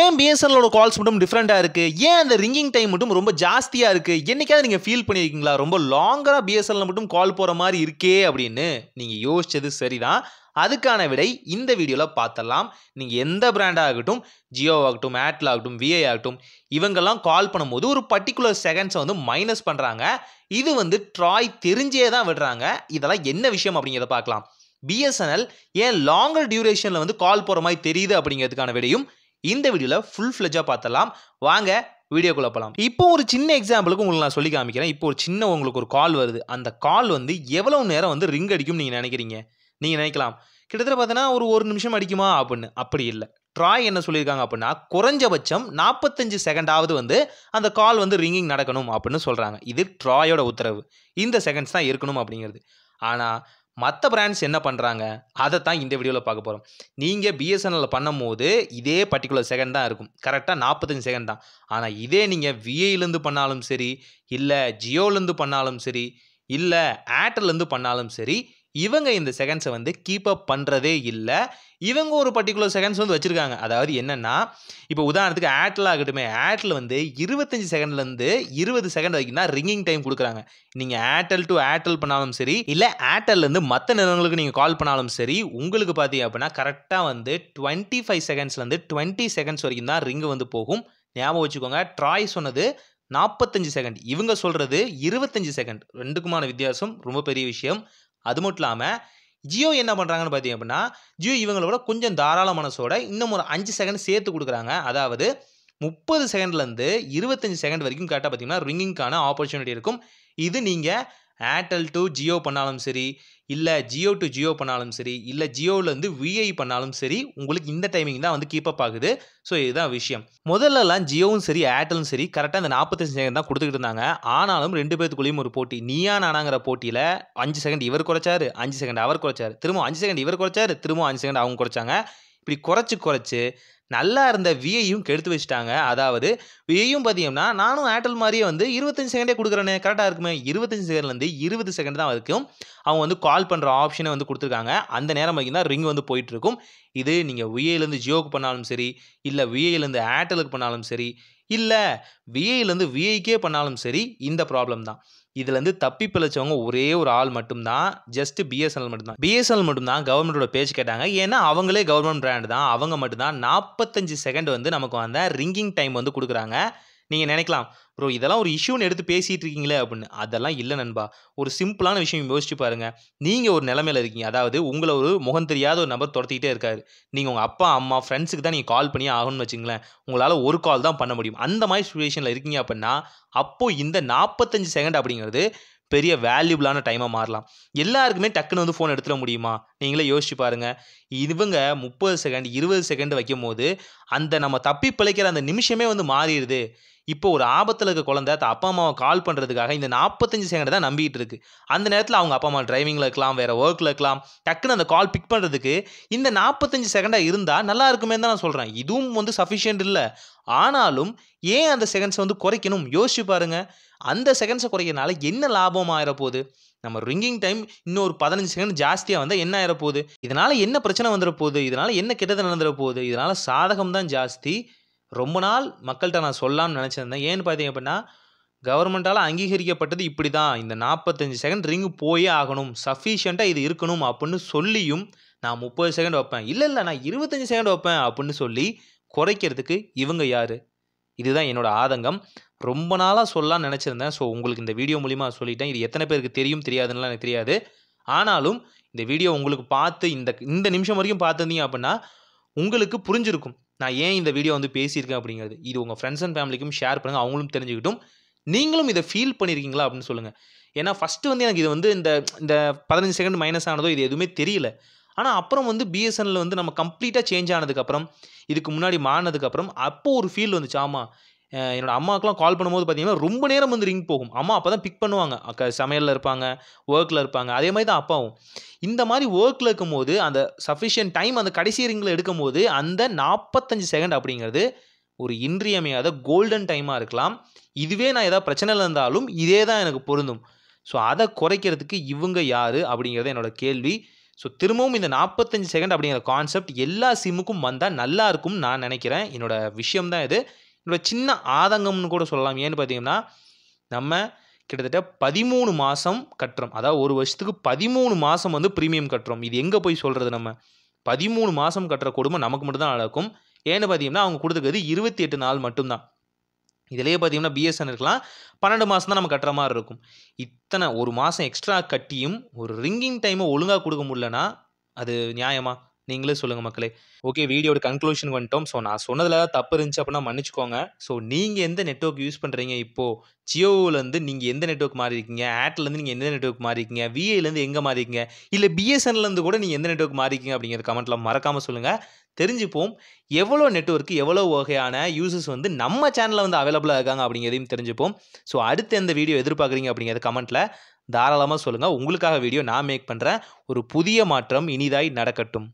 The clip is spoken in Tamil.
ஏன் பிஎஸ்என்எலோட கால்ஸ் மட்டும் டிஃப்ரெண்ட்டாக இருக்குது ஏன் அந்த ரிங்கிங் டைம் மட்டும் ரொம்ப ஜாஸ்தியாக இருக்குது என்றைக்காவது நீங்கள் ஃபீல் பண்ணியிருக்கீங்களா ரொம்ப லாங்கராக பிஎஸ்என்எல் மட்டும் கால் போகிற மாதிரி இருக்கே அப்படின்னு நீங்கள் யோசித்தது சரிதான் அதுக்கான விடை இந்த வீடியோவில் பார்த்தலாம் நீங்கள் எந்த பிராண்டாக ஆகட்டும் ஜியோ ஆகட்டும் ஏர்டெல் ஆகட்டும் விஐ ஆகட்டும் இவங்கெல்லாம் கால் பண்ணும்போது ஒரு பர்டிகுலர் செகண்ட்ஸை வந்து மைனஸ் பண்ணுறாங்க இது வந்து ட்ராய் தெரிஞ்சே தான் விடுறாங்க இதெல்லாம் என்ன விஷயம் அப்படிங்கிறத பார்க்கலாம் பிஎஸ்என்எல் ஏன் லாங்கர் டியூரேஷனில் வந்து கால் போகிற மாதிரி தெரியுது அப்படிங்கிறதுக்கான விடையும் இந்த வீடியோவில் ஃபுல் ஃப்ளெஜாக பார்த்தலாம் வாங்க வீடியோக்குள்ளே போகலாம் இப்போ ஒரு சின்ன எக்ஸாம்பிளுக்கு உங்களுக்கு நான் சொல்லி காமிக்கிறேன் இப்போ ஒரு சின்ன உங்களுக்கு ஒரு கால் வருது அந்த கால் வந்து எவ்வளோ நேரம் வந்து ரிங் அடிக்கும் நீங்கள் நினைக்கிறீங்க நீங்கள் நினைக்கலாம் கிட்டத்தட்ட பார்த்தீங்கன்னா ஒரு ஒரு நிமிஷம் அடிக்குமா அப்படின்னு அப்படி இல்லை ட்ராய் என்ன சொல்லியிருக்காங்க அப்படின்னா குறைஞ்சபட்சம் நாற்பத்தஞ்சு செகண்டாவது வந்து அந்த கால் வந்து ரிங்கிங் நடக்கணும் அப்படின்னு சொல்கிறாங்க இது ட்ராயோட உத்தரவு இந்த செகண்ட்ஸ் தான் இருக்கணும் அப்படிங்கிறது ஆனால் மற்ற பிராண்ட்ஸ் என்ன பண்ணுறாங்க அதை தான் இந்த வீடியோவில் பார்க்க போகிறோம் நீங்கள் பிஎஸ்என்எல் பண்ணும்போது இதே பர்டிகுலர் செகண்ட் தான் இருக்கும் கரெக்டாக நாற்பத்தஞ்சு செகண்ட் தான் ஆனால் இதே நீங்கள் விஐலேருந்து பண்ணாலும் சரி இல்லை ஜியோலேருந்து பண்ணாலும் சரி இல்லை ஏர்டெல்லேருந்து பண்ணாலும் சரி இவங்க இந்த செகண்ட்ஸை வந்து கீப் அப் பண்ணுறதே இல்லை இவங்க ஒரு பர்டிகுலர் செகண்ட்ஸ் வந்து வச்சுருக்காங்க அதாவது என்னென்னா இப்போ உதாரணத்துக்கு ஆட்டில் ஆகட்டும் ஆட்டில் வந்து இருபத்தஞ்சி செகண்ட்லேருந்து இருபது செகண்ட் வரைக்கும் தான் ரிங்கிங் டைம் கொடுக்குறாங்க நீங்கள் ஏர்டெல் டு ஏர்டெல் பண்ணாலும் சரி இல்லை ஏர்டெல்லேருந்து மற்ற நிறுவனங்களுக்கு நீங்கள் கால் பண்ணாலும் சரி உங்களுக்கு பார்த்தீங்க அப்படின்னா கரெக்டாக வந்து டுவெண்ட்டி ஃபைவ் செகண்ட்ஸ்லேருந்து டுவெண்ட்டி செகண்ட்ஸ் வரைக்கும் தான் ரிங்கு வந்து போகும் ஞாபகம் வச்சுக்கோங்க ட்ராய் சொன்னது நாற்பத்தஞ்சு செகண்ட் இவங்க சொல்கிறது இருபத்தஞ்சு செகண்ட் ரெண்டுக்குமான வித்தியாசம் ரொம்ப பெரிய விஷயம் அது மட்டும் இல்லாமல் ஜியோ என்ன பண்ணுறாங்கன்னு பார்த்தீங்க அப்படின்னா ஜியோ இவங்களோட கொஞ்சம் தாராள மனசோட இன்னும் ஒரு அஞ்சு செகண்ட் சேர்த்து கொடுக்குறாங்க அதாவது முப்பது செகண்ட்லேருந்து இருபத்தஞ்சு செகண்ட் வரைக்கும் கரெக்டாக பார்த்தீங்கன்னா ரிங்கிங்கான ஆப்பர்ச்சுனிட்டி இருக்கும் இது நீங்கள் ஏர்டெல் டு ஜியோ பண்ணாலும் சரி இல்லை ஜியோ டு ஜியோ பண்ணாலும் சரி இல்லை ஜியோவிலேருந்து விஐ பண்ணாலும் சரி உங்களுக்கு இந்த டைமிங் தான் வந்து கீப்பப் ஆகுது ஸோ இதுதான் விஷயம் முதல்லலாம் ஜியோவும் சரி ஏர்டெலும் சரி கரெக்டாக இந்த நாற்பத்தஞ்சு செகண்ட் தான் கொடுத்துக்கிட்டு இருந்தாங்க ஆனாலும் ரெண்டு பேர்த்துக்குள்ளேயும் ஒரு போட்டி நீயா நானாங்கிற போட்டியில் அஞ்சு செகண்ட் இவர் குறைச்சாரு அஞ்சு செகண்ட் அவர் குறைச்சாரு திரும்ப அஞ்சு செகண்ட் இவர் குறைச்சாரு திரும்ப அஞ்சு செகண்ட் அவங்க குறைச்சாங்க இப்படி குறைச்சி குறைச்சி நல்லா இருந்த விஐயும் கெடுத்து வச்சுட்டாங்க அதாவது விஐயும் பார்த்தீங்கன்னா நானும் ஏர்டெல் மாதிரியே வந்து இருபத்தஞ்சு செகண்டே கொடுக்குறேனே கரெக்டாக இருக்குமே இருபத்தஞ்சு செகண்ட்லேருந்து இருபது செகண்ட் தான் வரைக்கும் அவங்க வந்து கால் பண்ணுற ஆப்ஷனை வந்து கொடுத்துருக்காங்க அந்த நேரம் வரைக்கும் தான் ரிங் வந்து போயிட்டுருக்கும் இது நீங்கள் விஐலேருந்து ஜியோக்கு பண்ணாலும் சரி இல்லை விஐயிலேருந்து ஏர்டெலுக்கு பண்ணாலும் சரி இல்லை விஐயிலேருந்து விஐக்கே பண்ணாலும் சரி இந்த ப்ராப்ளம் தான் இதுலேருந்து தப்பி பிழைச்சவங்க ஒரே ஒரு ஆள் மட்டும்தான் ஜஸ்ட் பிஎஸ்என்எல் மட்டும்தான் பிஎஸ்என்எல் மட்டும்தான் கவர்மெண்ட்டோட பேச்சு கேட்டாங்க ஏன்னா அவங்களே கவர்மெண்ட் பிராண்ட் தான் அவங்க மட்டும்தான் நாற்பத்தஞ்சு செகண்ட் வந்து நமக்கு வந்து ரிங்கிங் டைம் வந்து கொடுக்குறாங்க நீங்கள் நினைக்கலாம் ப்ரோ இதெல்லாம் ஒரு இஷ்யூன்னு எடுத்து பேசிகிட்டு இருக்கீங்களே அப்படின்னு அதெல்லாம் இல்லை நண்பா ஒரு சிம்பிளான விஷயம் யோசிச்சு பாருங்கள் நீங்கள் ஒரு நிலமையில் இருக்கீங்க அதாவது உங்களை ஒரு முகம் தெரியாத ஒரு நபர் துரத்திக்கிட்டே இருக்காரு நீங்கள் உங்கள் அப்பா அம்மா ஃப்ரெண்ட்ஸுக்கு தான் நீங்கள் கால் பண்ணி ஆகணும்னு வச்சுங்களேன் உங்களால் ஒரு கால் தான் பண்ண முடியும் அந்த மாதிரி சுச்சுவேஷனில் இருக்கீங்க அப்படின்னா அப்போது இந்த நாற்பத்தஞ்சு செகண்ட் அப்படிங்கிறது பெரிய வேல்யூபிளான டைமாக மாறலாம் எல்லாருக்குமே டக்குன்னு வந்து ஃபோன் எடுத்துட முடியுமா நீங்களே யோசிச்சு பாருங்கள் இவங்க முப்பது செகண்ட் இருபது செகண்ட் வைக்கும் போது அந்த நம்ம தப்பி பிழைக்கிற அந்த நிமிஷமே வந்து மாறிடுது இப்போ ஒரு ஆபத்தில் இருக்க குழந்தை த அப்பா அம்மாவை கால் பண்ணுறதுக்காக இந்த நாற்பத்தஞ்சு செகண்ட் தான் நம்பிக்கிட்டு இருக்கு அந்த நேரத்தில் அவங்க அப்பா அம்மா டிரைவிங்கில் இருக்கலாம் வேறு ஒர்க்கில் இருக்கலாம் டக்குன்னு அந்த கால் பிக் பண்ணுறதுக்கு இந்த நாற்பத்தஞ்சு செகண்டாக இருந்தால் நல்லா இருக்குமே தான் நான் சொல்கிறேன் இதுவும் வந்து சஃபிஷியன்ட் இல்லை ஆனாலும் ஏன் அந்த செகண்ட்ஸை வந்து குறைக்கணும் யோசிச்சு பாருங்கள் அந்த செகண்ட்ஸை குறைக்கிறனால என்ன லாபம் ஆகிறப்போகுது நம்ம ரிங்கிங் டைம் இன்னும் ஒரு பதினஞ்சு செகண்ட் ஜாஸ்தியாக வந்தால் என்ன போகுது இதனால் என்ன பிரச்சனை வந்துட போகுது இதனால் என்ன கெட்டது நடந்துட போகுது இதனால் சாதகம் தான் ஜாஸ்தி ரொம்ப நாள் மக்கள்கிட்ட நான் சொல்லலாம்னு நினச்சிருந்தேன் ஏன்னு பார்த்தீங்க அப்படின்னா கவர்மெண்ட்டால் அங்கீகரிக்கப்பட்டது இப்படி தான் இந்த நாற்பத்தஞ்சு செகண்ட் ரிங்கு போயே ஆகணும் சஃபிஷியண்ட்டாக இது இருக்கணும் அப்படின்னு சொல்லியும் நான் முப்பது செகண்ட் வைப்பேன் இல்லை இல்லை நான் இருபத்தஞ்சி செகண்ட் வைப்பேன் அப்படின்னு சொல்லி குறைக்கிறதுக்கு இவங்க யார் இதுதான் என்னோடய ஆதங்கம் ரொம்ப நாளாக சொல்லலாம்னு நினச்சிருந்தேன் ஸோ உங்களுக்கு இந்த வீடியோ மூலிமா சொல்லிட்டேன் இது எத்தனை பேருக்கு தெரியும் தெரியாதுன்னுலாம் எனக்கு தெரியாது ஆனாலும் இந்த வீடியோ உங்களுக்கு பார்த்து இந்த இந்த நிமிஷம் வரைக்கும் பார்த்துருந்தீங்க அப்படின்னா உங்களுக்கு புரிஞ்சிருக்கும் நான் ஏன் இந்த வீடியோ வந்து பேசியிருக்கேன் அப்படிங்கிறது இது உங்கள் ஃப்ரெண்ட்ஸ் அண்ட் ஃபேமிலிக்கும் ஷேர் பண்ணுங்கள் அவங்களும் தெரிஞ்சுக்கிட்டும் நீங்களும் இதை ஃபீல் பண்ணியிருக்கீங்களா அப்படின்னு சொல்லுங்கள் ஏன்னா ஃபஸ்ட்டு வந்து எனக்கு இது வந்து இந்த இந்த பதினஞ்சு செகண்ட் மைனஸ் ஆனதோ இது எதுவுமே தெரியல ஆனால் அப்புறம் வந்து பிஎஸ்என்எல் வந்து நம்ம கம்ப்ளீட்டாக சேஞ்ச் ஆனதுக்கப்புறம் இதுக்கு முன்னாடி மாறினதுக்கப்புறம் அப்போது ஒரு ஃபீல் வந்துச்சு ஆமாம் என்னோடய அம்மாவுக்குலாம் கால் பண்ணும்போது பார்த்தீங்கன்னா ரொம்ப நேரம் வந்து ரிங் போகும் அம்மா அப்போ தான் பிக் பண்ணுவாங்க அக்கா சமையலில் இருப்பாங்க ஒர்க்கில் இருப்பாங்க அதே மாதிரி தான் அப்பாவும் இந்த மாதிரி ஒர்க்கில் இருக்கும்போது அந்த சஃபிஷியன்ட் டைம் அந்த கடைசி ரிங்கில் எடுக்கும் போது அந்த நாற்பத்தஞ்சு செகண்ட் அப்படிங்கிறது ஒரு இன்றியமையாத கோல்டன் டைமாக இருக்கலாம் இதுவே நான் ஏதாவது பிரச்சனையில் இருந்தாலும் இதே தான் எனக்கு பொருந்தும் ஸோ அதை குறைக்கிறதுக்கு இவங்க யார் அப்படிங்கிறது என்னோடய கேள்வி ஸோ திரும்பவும் இந்த நாற்பத்தஞ்சு செகண்ட் அப்படிங்கிற கான்செப்ட் எல்லா சிம்முக்கும் வந்தால் நல்லா இருக்கும்னு நான் நினைக்கிறேன் என்னோடய விஷயம் தான் இது இதோட சின்ன ஆதங்கம்னு கூட சொல்லலாம் ஏன்னு பார்த்தீங்கன்னா நம்ம கிட்டத்தட்ட பதிமூணு மாதம் கட்டுறோம் அதாவது ஒரு வருஷத்துக்கு பதிமூணு மாதம் வந்து ப்ரீமியம் கட்டுறோம் இது எங்கே போய் சொல்கிறது நம்ம பதிமூணு மாதம் கட்டுற கொடுமை நமக்கு மட்டும்தான் நடக்கும் ஏன்னு பார்த்தீங்கன்னா அவங்க கொடுத்துக்கிறது இருபத்தி எட்டு நாள் மட்டும்தான் இதிலேயே பார்த்தீங்கன்னா பிஎஸ்என்எலுக்குலாம் பன்னெண்டு மாதம் தான் நம்ம கட்டுற மாதிரி இருக்கும் இத்தனை ஒரு மாதம் எக்ஸ்ட்ரா கட்டியும் ஒரு ரிங்கிங் டைமை ஒழுங்காக கொடுக்க முடியலன்னா அது நியாயமாக நீங்களே சொல்லுங்கள் மக்களே ஓகே வீடியோட கன்க்ளூஷன் வந்துட்டோம் ஸோ நான் சொன்னதில் தப்பு இருந்துச்சு அப்படின்னா மன்னிச்சுக்கோங்க ஸோ நீங்கள் எந்த நெட்ஒர்க் யூஸ் பண்ணுறீங்க இப்போது ஜியோவிலேருந்து நீங்கள் எந்த நெட்ஒர்க் மாறி இருக்கீங்க ஏர்டெலேருந்து நீங்கள் எந்த நெட்ஒர்க் மாறி இருக்கீங்க விஏலேருந்து எங்கே மாறி இருக்கீங்க இல்லை பிஎஸ்என்லேருந்து கூட நீங்கள் எந்த நெட்ஒர்க் மாறி இருக்கீங்க அப்படிங்கிற கமெண்ட்டில் மறக்காமல் சொல்லுங்கள் தெரிஞ்சுப்போம் எவ்வளோ நெட்ஒர்க்கு எவ்வளோ வகையான யூசர்ஸ் வந்து நம்ம சேனலில் வந்து அவைலபிளாக இருக்காங்க அப்படிங்கிறதையும் தெரிஞ்சுப்போம் ஸோ அடுத்து எந்த வீடியோ எதிர்பார்க்குறீங்க அப்படிங்கிற கமெண்ட்டில் தாராளமாக சொல்லுங்கள் உங்களுக்காக வீடியோ நான் மேக் பண்ணுறேன் ஒரு புதிய மாற்றம் இனிதாய் நடக்கட்டும்